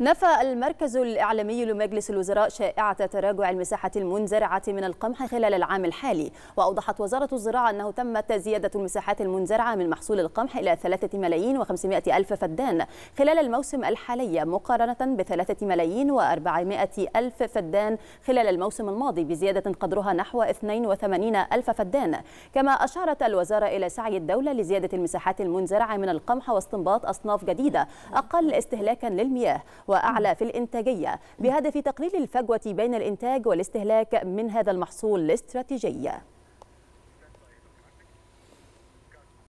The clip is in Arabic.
نفى المركز الإعلامي لمجلس الوزراء شائعة تراجع المساحة المنزرعة من القمح خلال العام الحالي وأوضحت وزارة الزراعة أنه تمت زيادة المساحات المنزرعة من محصول القمح إلى 3 ملايين و500 ألف فدان خلال الموسم الحالي مقارنة ب 3 ملايين و400 ألف فدان خلال الموسم الماضي بزيادة قدرها نحو 82 ألف فدان كما أشارت الوزارة إلى سعي الدولة لزيادة المساحات المنزرعة من القمح واستنباط أصناف جديدة أقل استهلاكا للمياه وأعلى في الإنتاجية بهدف تقليل الفجوة بين الإنتاج والاستهلاك من هذا المحصول الاستراتيجي